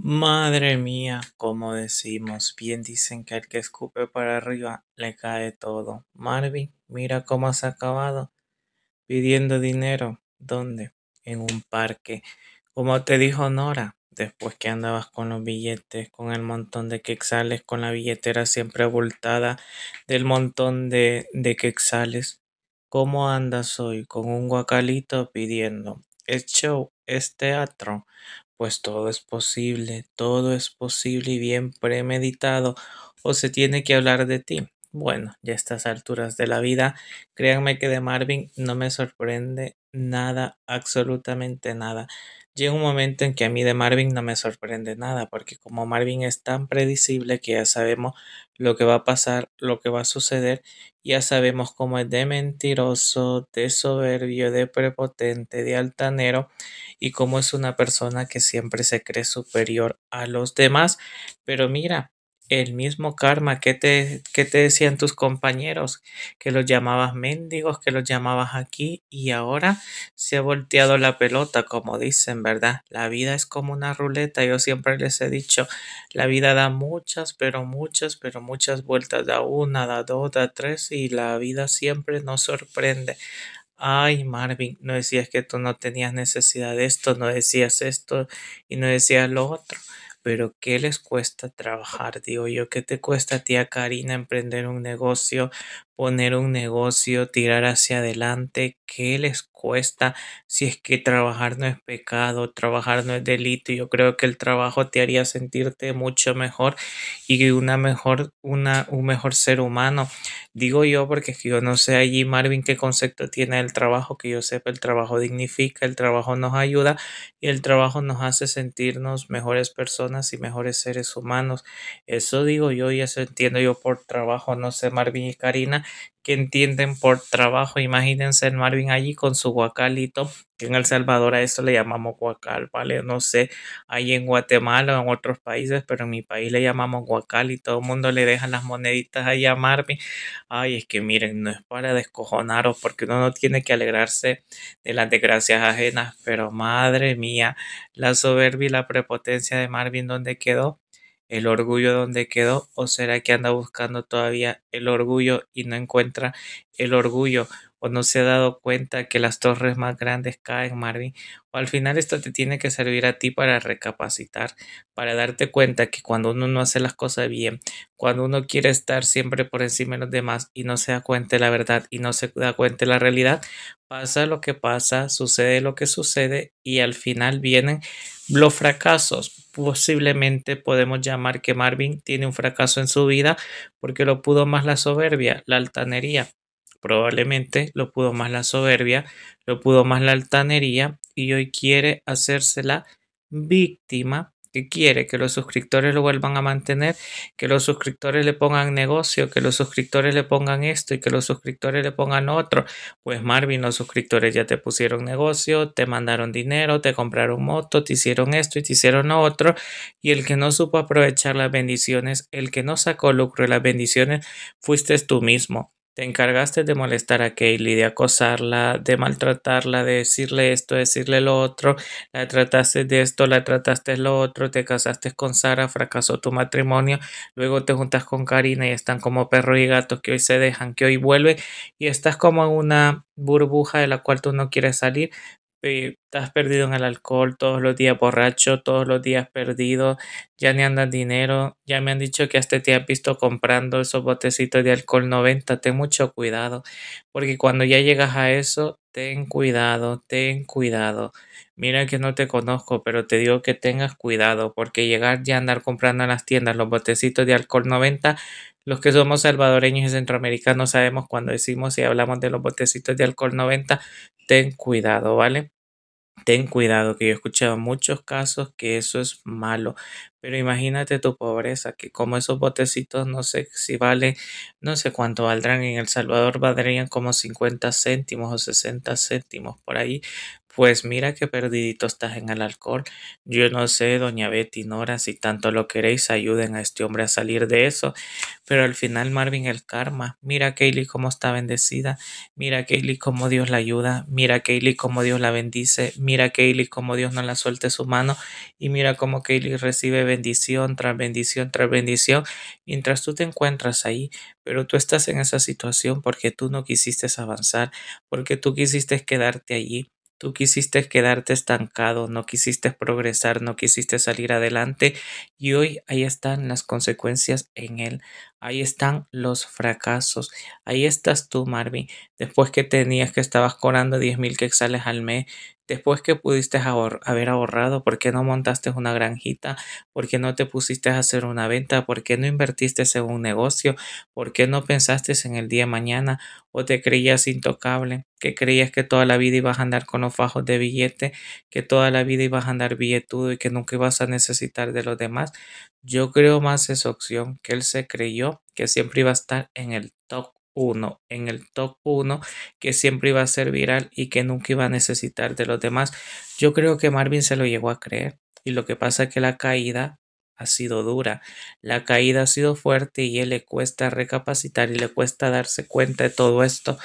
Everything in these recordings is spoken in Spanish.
Madre mía, como decimos, bien dicen que el que escupe para arriba le cae todo. Marvin, mira cómo has acabado pidiendo dinero. ¿Dónde? En un parque. Como te dijo Nora, después que andabas con los billetes, con el montón de quexales, con la billetera siempre abultada del montón de, de quexales. ¿Cómo andas hoy? Con un guacalito pidiendo. Es show, es teatro pues todo es posible, todo es posible y bien premeditado, o se tiene que hablar de ti. Bueno, ya a estas alturas de la vida, créanme que de Marvin no me sorprende nada, absolutamente nada. Llega un momento en que a mí de Marvin no me sorprende nada, porque como Marvin es tan predecible que ya sabemos lo que va a pasar, lo que va a suceder, ya sabemos cómo es de mentiroso, de soberbio, de prepotente, de altanero, y cómo es una persona que siempre se cree superior a los demás. Pero mira, el mismo karma que te, que te decían tus compañeros, que los llamabas mendigos, que los llamabas aquí y ahora se ha volteado la pelota, como dicen, ¿verdad? La vida es como una ruleta, yo siempre les he dicho, la vida da muchas, pero muchas, pero muchas vueltas, da una, da dos, da tres y la vida siempre nos sorprende. Ay, Marvin, no decías que tú no tenías necesidad de esto, no decías esto y no decías lo otro pero ¿qué les cuesta trabajar? Digo yo, ¿qué te cuesta tía Karina, emprender un negocio? poner un negocio, tirar hacia adelante, ¿qué les cuesta si es que trabajar no es pecado, trabajar no es delito? Yo creo que el trabajo te haría sentirte mucho mejor y una mejor, una, un mejor ser humano. Digo yo porque yo no sé allí, Marvin, qué concepto tiene el trabajo, que yo sepa, el trabajo dignifica, el trabajo nos ayuda y el trabajo nos hace sentirnos mejores personas y mejores seres humanos. Eso digo yo y eso entiendo yo por trabajo, no sé, Marvin y Karina que entienden por trabajo. Imagínense el Marvin allí con su guacalito, que en El Salvador a eso le llamamos guacal, ¿vale? No sé, ahí en Guatemala o en otros países, pero en mi país le llamamos guacal y todo el mundo le deja las moneditas ahí a Marvin. Ay, es que miren, no es para descojonaros, porque uno no tiene que alegrarse de las desgracias ajenas, pero madre mía, la soberbia y la prepotencia de Marvin, ¿dónde quedó? el orgullo donde quedó o será que anda buscando todavía el orgullo y no encuentra el orgullo o no se ha dado cuenta que las torres más grandes caen, Marvin, o al final esto te tiene que servir a ti para recapacitar, para darte cuenta que cuando uno no hace las cosas bien, cuando uno quiere estar siempre por encima de los demás y no se da cuenta de la verdad y no se da cuenta de la realidad, pasa lo que pasa, sucede lo que sucede y al final vienen los fracasos, posiblemente podemos llamar que Marvin tiene un fracaso en su vida porque lo pudo más la soberbia, la altanería. Probablemente lo pudo más la soberbia, lo pudo más la altanería y hoy quiere hacérsela víctima que quiere que los suscriptores lo vuelvan a mantener, que los suscriptores le pongan negocio, que los suscriptores le pongan esto y que los suscriptores le pongan otro. Pues Marvin, los suscriptores ya te pusieron negocio, te mandaron dinero, te compraron moto, te hicieron esto y te hicieron otro. Y el que no supo aprovechar las bendiciones, el que no sacó lucro de las bendiciones, fuiste tú mismo. Te encargaste de molestar a Kaylee, de acosarla, de maltratarla, de decirle esto, decirle lo otro, la trataste de esto, la trataste de lo otro, te casaste con Sara, fracasó tu matrimonio, luego te juntas con Karina y están como perro y gatos que hoy se dejan, que hoy vuelve y estás como en una burbuja de la cual tú no quieres salir, eh, estás perdido en el alcohol, todos los días borracho, todos los días perdido, ya ni andas dinero, ya me han dicho que hasta te has visto comprando esos botecitos de alcohol 90, ten mucho cuidado, porque cuando ya llegas a eso, ten cuidado, ten cuidado. Mira que no te conozco, pero te digo que tengas cuidado, porque llegar ya andar comprando en las tiendas los botecitos de alcohol 90, los que somos salvadoreños y centroamericanos sabemos cuando decimos y hablamos de los botecitos de alcohol 90, ten cuidado, ¿vale? ten cuidado, que yo he escuchado muchos casos que eso es malo, pero imagínate tu pobreza, que como esos botecitos no sé si valen, no sé cuánto valdrán, en El Salvador valdrían como 50 céntimos o 60 céntimos por ahí, pues mira qué perdidito estás en el alcohol. Yo no sé, doña Betty, Nora, si tanto lo queréis, ayuden a este hombre a salir de eso. Pero al final, Marvin, el karma. Mira a Kaylee cómo está bendecida. Mira a Kaylee cómo Dios la ayuda. Mira a Kaylee cómo Dios la bendice. Mira a Kaylee cómo Dios no la suelte su mano. Y mira cómo Kaylee recibe bendición tras bendición tras bendición. Mientras tú te encuentras ahí, pero tú estás en esa situación porque tú no quisiste avanzar, porque tú quisiste quedarte allí Tú quisiste quedarte estancado, no quisiste progresar, no quisiste salir adelante y hoy ahí están las consecuencias en él. Ahí están los fracasos. Ahí estás tú, Marvin. Después que tenías que estabas cobrando diez mil quexales al mes, Después que pudiste haber ahorrado, ¿por qué no montaste una granjita? ¿Por qué no te pusiste a hacer una venta? ¿Por qué no invertiste en un negocio? ¿Por qué no pensaste en el día de mañana? ¿O te creías intocable? ¿Que creías que toda la vida ibas a andar con los fajos de billete? ¿Que toda la vida ibas a andar billetudo y que nunca ibas a necesitar de los demás? Yo creo más esa opción que él se creyó que siempre iba a estar en el uno, en el top uno, que siempre iba a ser viral y que nunca iba a necesitar de los demás. Yo creo que Marvin se lo llegó a creer y lo que pasa es que la caída ha sido dura, la caída ha sido fuerte y él le cuesta recapacitar y le cuesta darse cuenta de todo esto.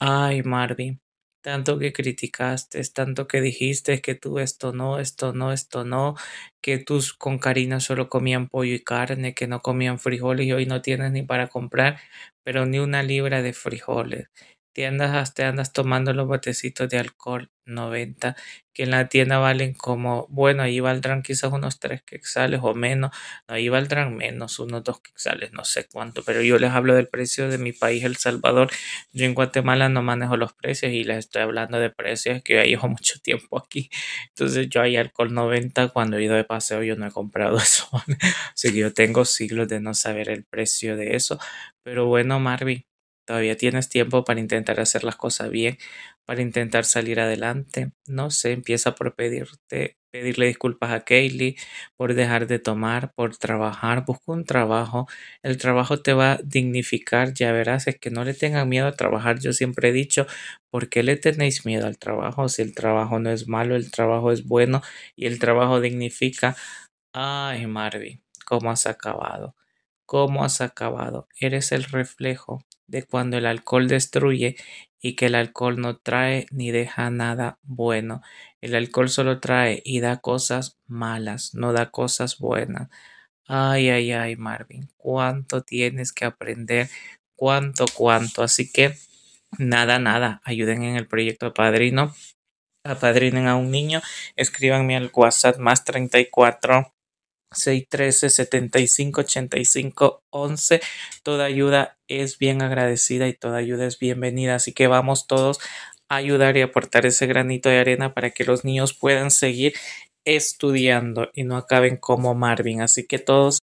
Ay, Marvin, tanto que criticaste, tanto que dijiste que tú esto no, esto no, esto no, que tus con Karina solo comían pollo y carne, que no comían frijoles y hoy no tienes ni para comprar, pero ni una libra de frijoles tiendas te andas tomando los botecitos de alcohol 90 que en la tienda valen como, bueno, ahí valdrán quizás unos tres quetzales o menos, ahí valdrán menos, unos dos quetzales no sé cuánto, pero yo les hablo del precio de mi país, El Salvador. Yo en Guatemala no manejo los precios y les estoy hablando de precios que he llevo mucho tiempo aquí. Entonces yo hay alcohol 90, cuando he ido de paseo yo no he comprado eso. Así que yo tengo siglos de no saber el precio de eso. Pero bueno, Marvin, Todavía tienes tiempo para intentar hacer las cosas bien, para intentar salir adelante. No sé, empieza por pedirte, pedirle disculpas a Kaylee, por dejar de tomar, por trabajar. Busca un trabajo. El trabajo te va a dignificar, ya verás. Es que no le tengan miedo a trabajar. Yo siempre he dicho, ¿por qué le tenéis miedo al trabajo? Si el trabajo no es malo, el trabajo es bueno y el trabajo dignifica. Ay, Marvin, ¿cómo has acabado? ¿Cómo has acabado? Eres el reflejo de cuando el alcohol destruye y que el alcohol no trae ni deja nada bueno. El alcohol solo trae y da cosas malas, no da cosas buenas. Ay, ay, ay, Marvin, cuánto tienes que aprender, cuánto, cuánto. Así que nada, nada, ayuden en el proyecto padrino. Apadrinen a un niño, escríbanme al WhatsApp más 34 613 75 85 11. Toda ayuda es bien agradecida y toda ayuda es bienvenida. Así que vamos todos a ayudar y aportar ese granito de arena para que los niños puedan seguir estudiando y no acaben como Marvin. Así que todos